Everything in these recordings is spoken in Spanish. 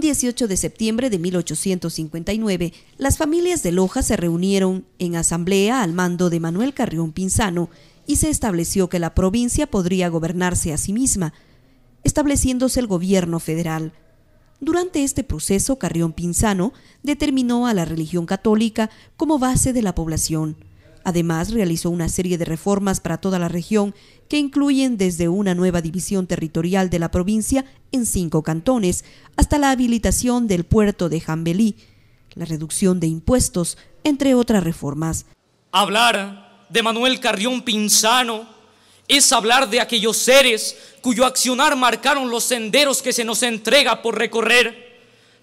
18 de septiembre de 1859, las familias de Loja se reunieron en asamblea al mando de Manuel Carrión Pinzano y se estableció que la provincia podría gobernarse a sí misma, estableciéndose el gobierno federal. Durante este proceso, Carrión Pinzano determinó a la religión católica como base de la población. Además, realizó una serie de reformas para toda la región que incluyen desde una nueva división territorial de la provincia en cinco cantones hasta la habilitación del puerto de Jambelí, la reducción de impuestos, entre otras reformas. Hablar de Manuel Carrión Pinzano es hablar de aquellos seres cuyo accionar marcaron los senderos que se nos entrega por recorrer,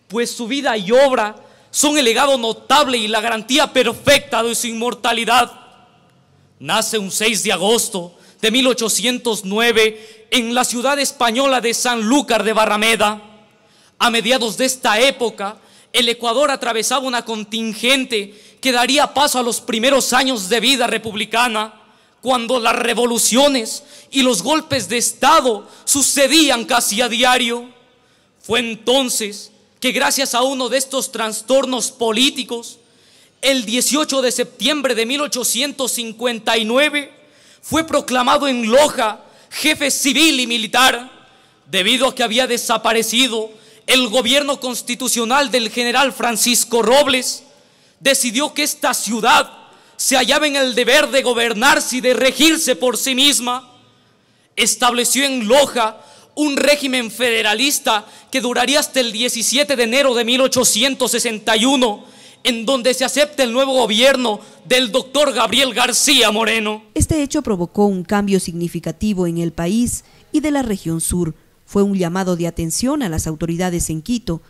pues su vida y obra son el legado notable y la garantía perfecta de su inmortalidad. Nace un 6 de agosto de 1809 en la ciudad española de Sanlúcar de Barrameda. A mediados de esta época, el Ecuador atravesaba una contingente que daría paso a los primeros años de vida republicana, cuando las revoluciones y los golpes de Estado sucedían casi a diario. Fue entonces que gracias a uno de estos trastornos políticos, el 18 de septiembre de 1859, fue proclamado en Loja jefe civil y militar, debido a que había desaparecido el gobierno constitucional del general Francisco Robles, decidió que esta ciudad se hallaba en el deber de gobernarse y de regirse por sí misma, estableció en Loja un régimen federalista que duraría hasta el 17 de enero de 1861, en donde se acepta el nuevo gobierno del doctor Gabriel García Moreno. Este hecho provocó un cambio significativo en el país y de la región sur. Fue un llamado de atención a las autoridades en Quito.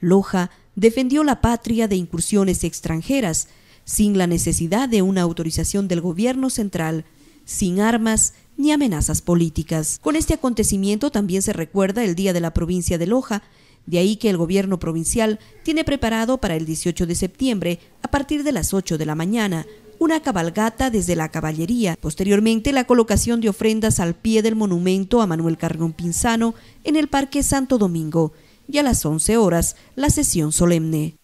Loja defendió la patria de incursiones extranjeras, sin la necesidad de una autorización del gobierno central, sin armas ni amenazas políticas. Con este acontecimiento también se recuerda el Día de la Provincia de Loja, de ahí que el gobierno provincial tiene preparado para el 18 de septiembre, a partir de las 8 de la mañana, una cabalgata desde la caballería, posteriormente la colocación de ofrendas al pie del monumento a Manuel Cargón Pinzano en el Parque Santo Domingo y a las 11 horas la sesión solemne.